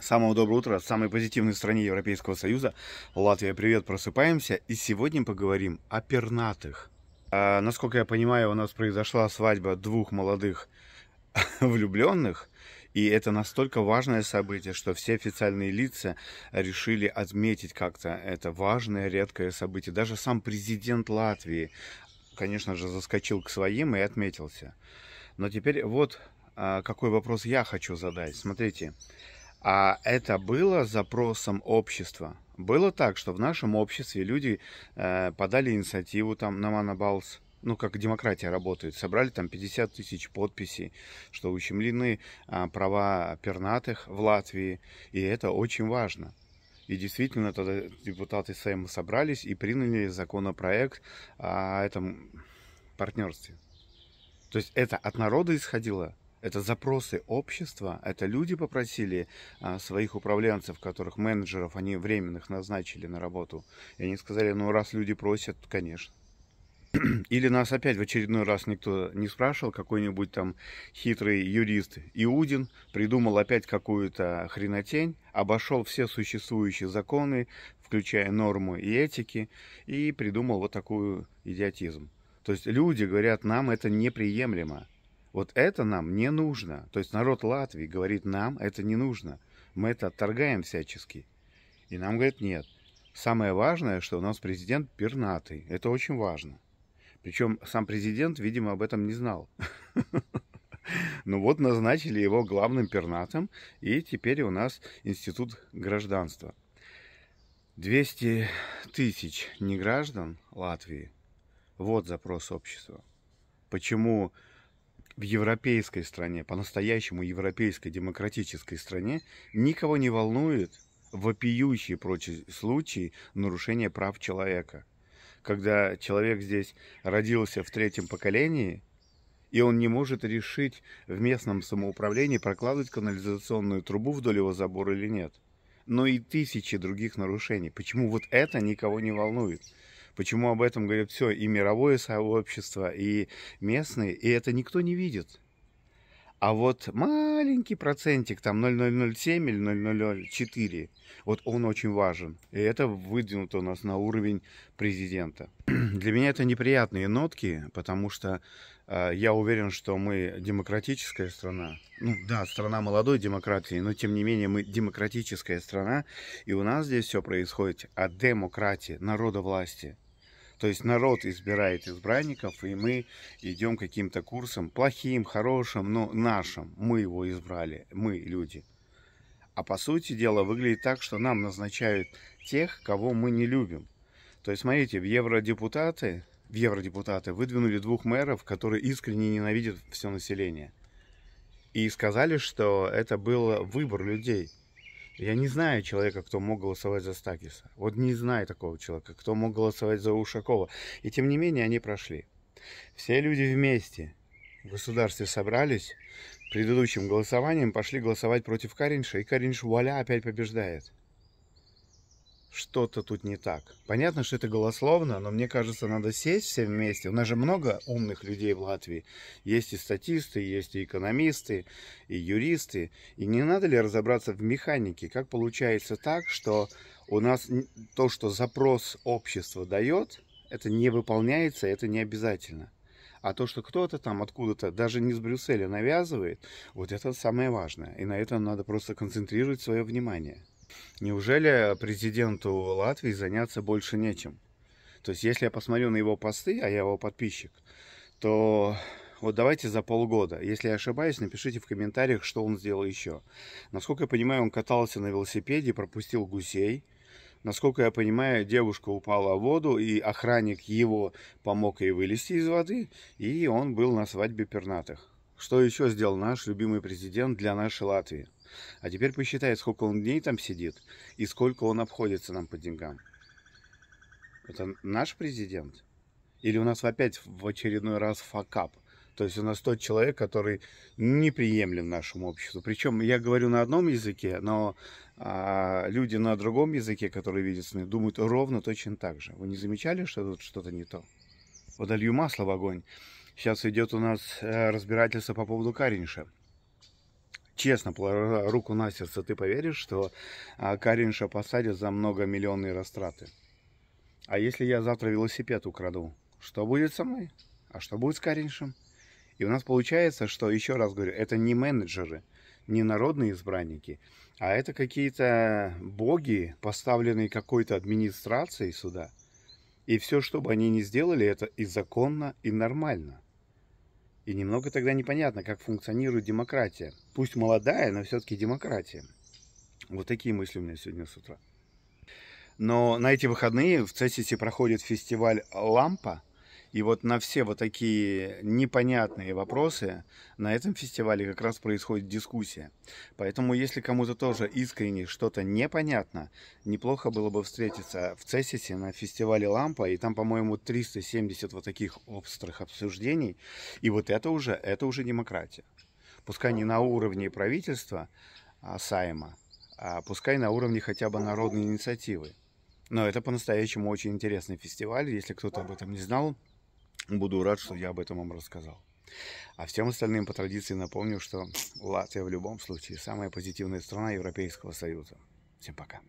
Самого доброго утра, самой позитивной стране Европейского Союза. Латвия, привет, просыпаемся. И сегодня поговорим о пернатых. А, насколько я понимаю, у нас произошла свадьба двух молодых влюбленных. И это настолько важное событие, что все официальные лица решили отметить как-то это важное, редкое событие. Даже сам президент Латвии, конечно же, заскочил к своим и отметился. Но теперь вот а, какой вопрос я хочу задать. Смотрите, а это было запросом общества. Было так, что в нашем обществе люди э, подали инициативу там на Манабалс, ну, как демократия работает, собрали там 50 тысяч подписей, что ущемлены а, права пернатых в Латвии, и это очень важно. И действительно, тогда депутаты Сейма собрались и приняли законопроект о этом партнерстве. То есть это от народа исходило, это запросы общества, это люди попросили а, своих управленцев, которых менеджеров они временных назначили на работу. И они сказали, ну раз люди просят, конечно. Или нас опять в очередной раз никто не спрашивал, какой-нибудь там хитрый юрист Иудин придумал опять какую-то хренотень, обошел все существующие законы, включая нормы и этики, и придумал вот такую идиотизм. То есть люди говорят, нам это неприемлемо. Вот это нам не нужно. То есть народ Латвии говорит, нам это не нужно. Мы это отторгаем всячески. И нам говорят, нет. Самое важное, что у нас президент пернатый. Это очень важно. Причем сам президент, видимо, об этом не знал. Ну вот назначили его главным пернатом, и теперь у нас институт гражданства. 200 тысяч неграждан Латвии. Вот запрос общества. Почему в европейской стране, по-настоящему европейской демократической стране, никого не волнует вопиющие прочие случаи нарушения прав человека. Когда человек здесь родился в третьем поколении, и он не может решить в местном самоуправлении, прокладывать канализационную трубу вдоль его забора или нет. Но и тысячи других нарушений. Почему вот это никого не волнует? Почему об этом говорят все и мировое сообщество, и местные, и это никто не видит. А вот маленький процентик, там 0,007 или 0,004, вот он очень важен. И это выдвинуто у нас на уровень президента. Для меня это неприятные нотки, потому что э, я уверен, что мы демократическая страна. Ну да, страна молодой демократии, но тем не менее мы демократическая страна. И у нас здесь все происходит от демократии, народа власти. То есть народ избирает избранников, и мы идем каким-то курсом, плохим, хорошим, но нашим. Мы его избрали, мы люди. А по сути дела выглядит так, что нам назначают тех, кого мы не любим. То есть, смотрите, в евродепутаты, в евродепутаты выдвинули двух мэров, которые искренне ненавидят все население. И сказали, что это был выбор людей. Я не знаю человека, кто мог голосовать за Стакиса. Вот не знаю такого человека, кто мог голосовать за Ушакова. И тем не менее они прошли. Все люди вместе в государстве собрались, предыдущим голосованием пошли голосовать против Каринша, и Каринш вуаля опять побеждает что-то тут не так. Понятно, что это голословно, но мне кажется, надо сесть все вместе. У нас же много умных людей в Латвии. Есть и статисты, есть и экономисты, и юристы. И не надо ли разобраться в механике, как получается так, что у нас то, что запрос общества дает, это не выполняется, это не обязательно. А то, что кто-то там откуда-то, даже не с Брюсселя навязывает, вот это самое важное. И на этом надо просто концентрировать свое внимание. Неужели президенту Латвии заняться больше нечем? То есть, если я посмотрю на его посты, а я его подписчик, то вот давайте за полгода. Если я ошибаюсь, напишите в комментариях, что он сделал еще. Насколько я понимаю, он катался на велосипеде, пропустил гусей. Насколько я понимаю, девушка упала в воду, и охранник его помог ей вылезти из воды, и он был на свадьбе пернатых. Что еще сделал наш любимый президент для нашей Латвии? А теперь посчитает, сколько он дней там сидит и сколько он обходится нам по деньгам. Это наш президент? Или у нас опять в очередной раз факап? То есть у нас тот человек, который неприемлем нашему обществу. Причем я говорю на одном языке, но а, люди на другом языке, которые видят сны, думают ровно точно так же. Вы не замечали, что тут что-то не то? Подолью масло в огонь. Сейчас идет у нас э, разбирательство по поводу Каринша честно, э, руку на сердце, ты поверишь, что а, Каринша посадят за многомиллионные растраты? А если я завтра велосипед украду, что будет со мной? А что будет с Кариншем? И у нас получается, что, еще раз говорю, это не менеджеры, не народные избранники, а это какие-то боги, поставленные какой-то администрацией сюда. И все, что бы они ни сделали, это и законно, и нормально – и немного тогда непонятно, как функционирует демократия. Пусть молодая, но все-таки демократия. Вот такие мысли у меня сегодня с утра. Но на эти выходные в Цессисе проходит фестиваль «Лампа», и вот на все вот такие непонятные вопросы на этом фестивале как раз происходит дискуссия. Поэтому, если кому-то тоже искренне что-то непонятно, неплохо было бы встретиться в Цессисе на фестивале «Лампа», и там, по-моему, 370 вот таких острых обсуждений. И вот это уже, это уже демократия. Пускай не на уровне правительства, а Сайма, а пускай на уровне хотя бы народной инициативы. Но это по-настоящему очень интересный фестиваль. Если кто-то об этом не знал, Буду рад, что я об этом вам рассказал. А всем остальным по традиции напомню, что Латвия в любом случае самая позитивная страна Европейского Союза. Всем пока.